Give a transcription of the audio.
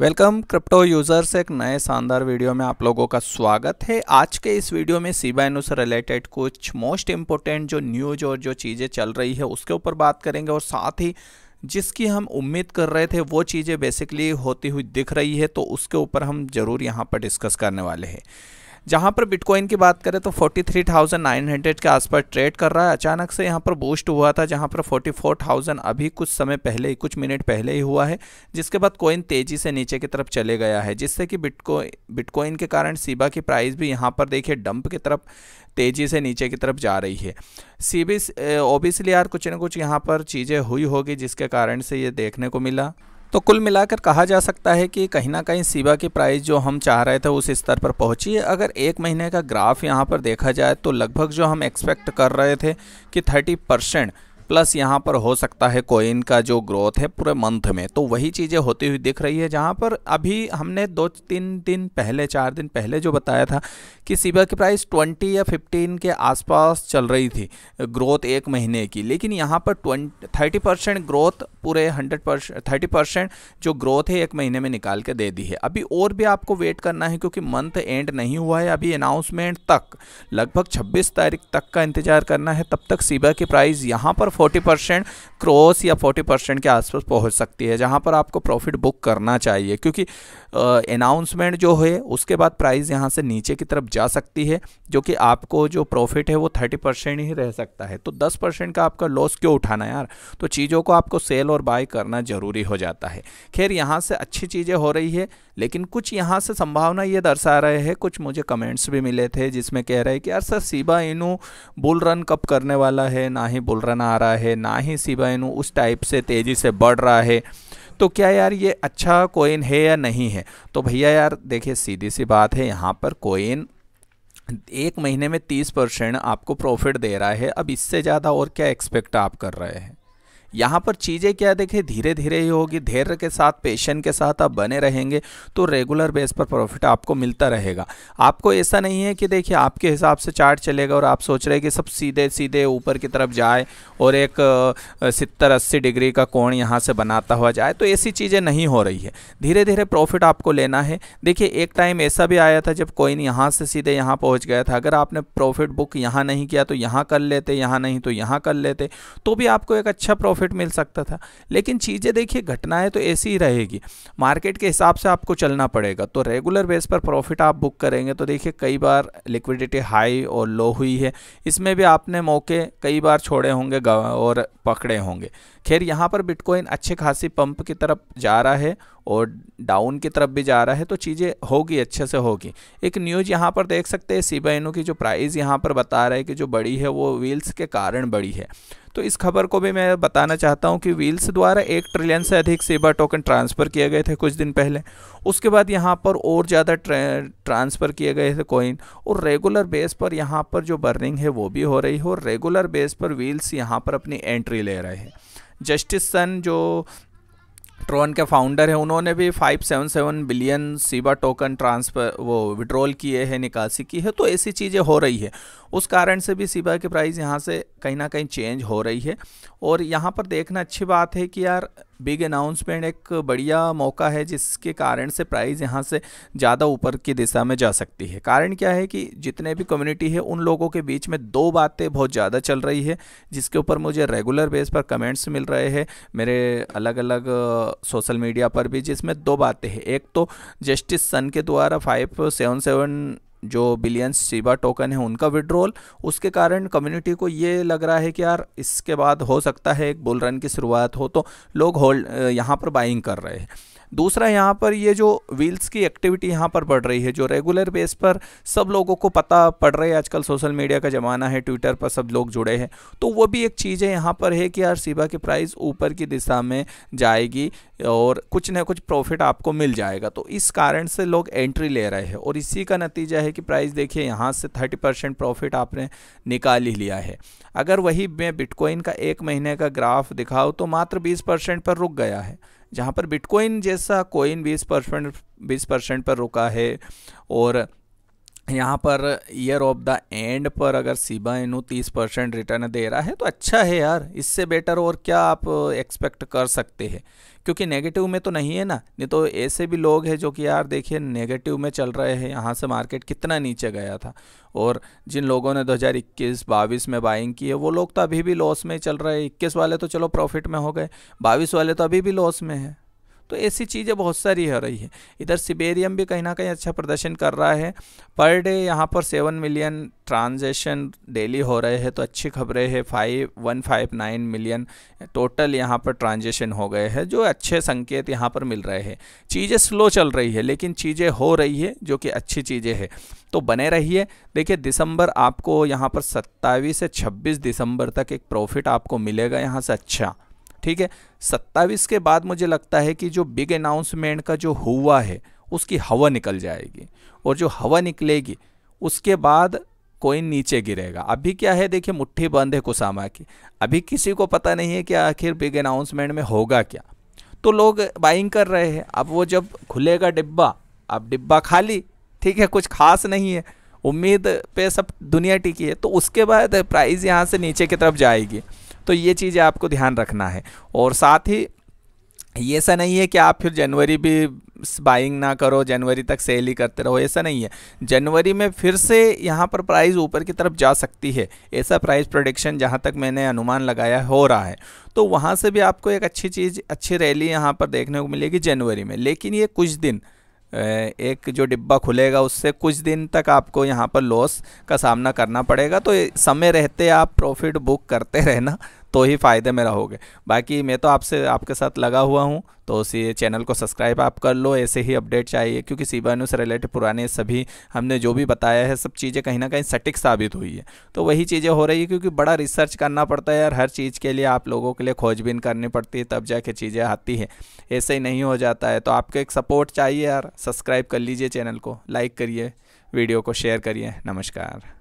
welcome crypto users एक नए शानदार वीडियो में आप लोगों का स्वागत है आज के इस वीडियो में सी बाइनो से रिलेटेड कुछ मोस्ट इम्पोर्टेंट जो न्यूज और जो चीज़ें चल रही है उसके ऊपर बात करेंगे और साथ ही जिसकी हम उम्मीद कर रहे थे वो चीज़ें बेसिकली होती हुई दिख रही है तो उसके ऊपर हम ज़रूर यहाँ पर डिस्कस करने वाले हैं जहाँ पर बिटकॉइन की बात करें तो 43,900 के आसपास ट्रेड कर रहा है अचानक से यहाँ पर बूस्ट हुआ था जहाँ पर 44,000 अभी कुछ समय पहले ही कुछ मिनट पहले ही हुआ है जिसके बाद कोइन तेज़ी से नीचे की तरफ चले गया है जिससे कि बिटकॉइन बिटकॉइन के कारण सीबा की प्राइस भी यहाँ पर देखिए डंप की तरफ तेज़ी से नीचे की तरफ जा रही है सी बी यार कुछ ना कुछ यहाँ पर चीज़ें हुई होगी जिसके कारण से ये देखने को मिला तो कुल मिलाकर कहा जा सकता है कि कहीं ना कहीं सीबा की प्राइस जो हम चाह रहे थे उस स्तर पर पहुंची है अगर एक महीने का ग्राफ यहाँ पर देखा जाए तो लगभग जो हम एक्सपेक्ट कर रहे थे कि थर्टी परसेंट प्लस यहाँ पर हो सकता है कोइन का जो ग्रोथ है पूरे मंथ में तो वही चीज़ें होती हुई दिख रही है जहाँ पर अभी हमने दो तीन दिन पहले चार दिन पहले जो बताया था कि सीबा की प्राइस 20 या 15 के आसपास चल रही थी ग्रोथ एक महीने की लेकिन यहाँ पर ट्वेंट थर्टी परसेंट ग्रोथ पूरे हंड्रेड परसेंट थर्टी परसेंट जो ग्रोथ है एक महीने में निकाल के दे दी है अभी और भी आपको वेट करना है क्योंकि मंथ एंड नहीं हुआ है अभी अनाउंसमेंट तक लगभग छब्बीस तारीख तक का इंतज़ार करना है तब तक सीबा की प्राइस यहाँ पर फोर्टी परसेंट क्रॉस या फोर्टी परसेंट के आसपास पहुंच सकती है जहां पर आपको प्रॉफिट बुक करना चाहिए क्योंकि अनाउंसमेंट जो है उसके बाद प्राइस यहां से नीचे की तरफ जा सकती है जो कि आपको जो प्रॉफिट है वो थर्टी परसेंट ही रह सकता है तो दस परसेंट का आपका लॉस क्यों उठाना यार तो चीज़ों को आपको सेल और बाय करना ज़रूरी हो जाता है खैर यहाँ से अच्छी चीज़ें हो रही है लेकिन कुछ यहाँ से संभावना ये दर्शा रहे हैं कुछ मुझे कमेंट्स भी मिले थे जिसमें कह रहे हैं कि यार सर सीबा इनू बुल रन कब करने वाला है ना ही बुल रन आ रहा रहा है ना ही शिबा उस टाइप से तेज़ी से बढ़ रहा है तो क्या यार ये अच्छा कोइन है या नहीं है तो भैया यार देखिए सीधी सी बात है यहाँ पर कोइन एक महीने में तीस परसेंट आपको प्रॉफिट दे रहा है अब इससे ज़्यादा और क्या एक्सपेक्ट आप कर रहे हैं यहाँ पर चीज़ें क्या देखिए धीरे धीरे ही होगी धैर्य के साथ पेशन के साथ आप बने रहेंगे तो रेगुलर बेस पर प्रॉफिट आपको मिलता रहेगा आपको ऐसा नहीं है कि देखिए आपके हिसाब से चार्ट चलेगा और आप सोच रहे हैं कि सब सीधे सीधे ऊपर की तरफ जाए और एक सितर अस्सी डिग्री का कोण यहाँ से बनाता हुआ जाए तो ऐसी चीज़ें नहीं हो रही है धीरे धीरे प्रॉफिट आपको लेना है देखिए एक टाइम ऐसा भी आया था जब कोइन यहाँ से सीधे यहाँ पहुँच गया था अगर आपने प्रॉफिट बुक यहाँ नहीं किया तो यहाँ कर लेते यहाँ नहीं तो यहाँ कर लेते तो भी आपको एक अच्छा प्रॉफिट प्रॉफिट मिल सकता था लेकिन चीज़ें देखिए घटनाएं तो ऐसी ही रहेगी मार्केट के हिसाब से आपको चलना पड़ेगा तो रेगुलर बेस पर प्रॉफिट आप बुक करेंगे तो देखिए कई बार लिक्विडिटी हाई और लो हुई है इसमें भी आपने मौके कई बार छोड़े होंगे और पकड़े होंगे खैर यहाँ पर बिटकॉइन अच्छे खासी पंप की तरफ जा रहा है और डाउन की तरफ भी जा रहा है तो चीज़ें होगी अच्छे से होगी एक न्यूज़ यहाँ पर देख सकते हैं सी बहनों की जो प्राइस यहाँ पर बता रहा है कि जो बड़ी है वो व्हील्स के कारण बड़ी है तो इस खबर को भी मैं बताना चाहता हूँ कि व्हील्स द्वारा एक ट्रिलियन से अधिक सेबा टोकन ट्रांसफ़र किए गए थे कुछ दिन पहले उसके बाद यहाँ पर और ज़्यादा ट्रांसफ़र किए गए थे कोइन और रेगुलर बेस पर यहाँ पर जो बर्निंग है वो भी हो रही है और रेगुलर बेस पर व्हील्स यहाँ पर अपनी एंट्री ले रहे हैं जस्टिस सन जो ट्रोन के फाउंडर हैं उन्होंने भी 577 बिलियन सीबा टोकन ट्रांसफर वो विड्रॉल किए हैं निकासी की है तो ऐसी चीज़ें हो रही है उस कारण से भी सीबा की प्राइस यहाँ से कहीं ना कहीं चेंज हो रही है और यहाँ पर देखना अच्छी बात है कि यार बिग अनाउंसमेंट एक बढ़िया मौका है जिसके कारण से प्राइस यहाँ से ज़्यादा ऊपर की दिशा में जा सकती है कारण क्या है कि जितने भी कम्युनिटी है उन लोगों के बीच में दो बातें बहुत ज़्यादा चल रही है जिसके ऊपर मुझे रेगुलर बेस पर कमेंट्स मिल रहे हैं मेरे अलग अलग सोशल मीडिया पर भी जिसमें दो बातें हैं एक तो जस्टिस सन के द्वारा फाइव सेवन सेवन जो बिलियन सीबा टोकन है उनका विड्रॉल उसके कारण कम्युनिटी को ये लग रहा है कि यार इसके बाद हो सकता है एक बुल रन की शुरुआत हो तो लोग होल्ड यहाँ पर बाइंग कर रहे हैं दूसरा यहाँ पर ये जो व्हील्स की एक्टिविटी यहाँ पर बढ़ रही है जो रेगुलर बेस पर सब लोगों को पता पड़ रहा है आजकल सोशल मीडिया का ज़माना है ट्विटर पर सब लोग जुड़े हैं तो वो भी एक चीज़ है यहाँ पर है कि यार सिबा की प्राइस ऊपर की दिशा में जाएगी और कुछ ना कुछ प्रॉफिट आपको मिल जाएगा तो इस कारण से लोग एंट्री ले रहे हैं और इसी का नतीजा है कि प्राइस देखिए यहाँ से थर्टी परसेंट प्रॉफिट आपने निकाल ही लिया है अगर वही मैं बिटकॉइन का एक महीने का ग्राफ दिखाऊँ तो मात्र बीस परसेंट पर रुक गया है जहाँ पर बिटकॉइन जैसा कोइन बीस परसेंट बीस परसेंट पर रुका है और यहाँ per year of the end पर अगर सीबा इन तीस परसेंट रिटर्न दे रहा है तो अच्छा है यार इससे बेटर और क्या आप एक्सपेक्ट कर सकते हैं क्योंकि नेगेटिव में तो नहीं है ना नहीं तो ऐसे भी लोग हैं जो कि यार देखिए नेगेटिव में चल रहे हैं यहाँ से मार्केट कितना नीचे गया था और जिन लोगों ने 2021 22 में बाइंग की है वो लोग तो अभी भी लॉस में चल रहे हैं इक्कीस वाले तो चलो प्रॉफिट में हो गए बाईस वाले तो अभी भी लॉस में है तो ऐसी चीज़ें बहुत सारी हो रही है इधर सिबेरियम भी कहीं ना कहीं अच्छा प्रदर्शन कर रहा है पर डे यहाँ पर सेवन मिलियन ट्रांजेक्शन डेली हो रहे हैं तो अच्छी खबरें है five one five nine million total यहाँ पर ट्रांजेक्शन हो गए हैं जो अच्छे संकेत यहाँ पर मिल रहे हैं चीज़ें स्लो चल रही है लेकिन चीज़ें हो रही है जो कि अच्छी चीज़ें हैं तो बने रहिए देखिए दिसंबर आपको यहाँ पर सत्ताईस से छब्बीस दिसंबर तक एक प्रॉफिट आपको मिलेगा यहाँ से अच्छा ठीक है सत्ताईस के बाद मुझे लगता है कि जो बिग अनाउंसमेंट का जो हुआ है उसकी हवा निकल जाएगी और जो हवा निकलेगी उसके बाद कोई नीचे गिरेगा अभी क्या है देखिए मुट्ठी बंद है कुसामा की अभी किसी को पता नहीं है कि आखिर बिग अनाउंसमेंट में होगा क्या तो लोग बाइंग कर रहे हैं अब वो जब खुलेगा डिब्बा अब डिब्बा खाली ठीक है कुछ खास नहीं है उम्मीद पे सब दुनिया टिकी है तो उसके बाद प्राइस यहाँ से नीचे की तरफ जाएगी तो ये चीज़ें आपको ध्यान रखना है और साथ ही ये ऐसा नहीं है कि आप फिर जनवरी भी बाइंग ना करो जनवरी तक सेल ही करते रहो ऐसा नहीं है जनवरी में फिर से यहाँ पर प्राइस ऊपर की तरफ जा सकती है ऐसा प्राइस प्रोडिक्शन जहाँ तक मैंने अनुमान लगाया हो रहा है तो वहाँ से भी आपको एक अच्छी चीज़ अच्छी रैली यहाँ पर देखने को मिलेगी जनवरी में लेकिन ये कुछ दिन एक जो डिब्बा खुलेगा उससे कुछ दिन तक आपको यहाँ पर लॉस का सामना करना पड़ेगा तो समय रहते आप प्रॉफिट बुक करते रहना तो ही फ़ायदे में रहोगे बाकी मैं तो आपसे आपके साथ लगा हुआ हूँ तो उसी चैनल को सब्सक्राइब आप कर लो ऐसे ही अपडेट चाहिए क्योंकि सीबानू से रिलेटेड पुराने सभी हमने जो भी बताया है सब चीज़ें कहीं ना कहीं सटीक साबित हुई है तो वही चीज़ें हो रही है क्योंकि बड़ा रिसर्च करना पड़ता है और हर चीज़ के लिए आप लोगों के लिए खोजबीन करनी पड़ती है तब जाके चीज़ें आती है ऐसे ही नहीं हो जाता है तो आपको एक सपोर्ट चाहिए यार सब्सक्राइब कर लीजिए चैनल को लाइक करिए वीडियो को शेयर करिए नमस्कार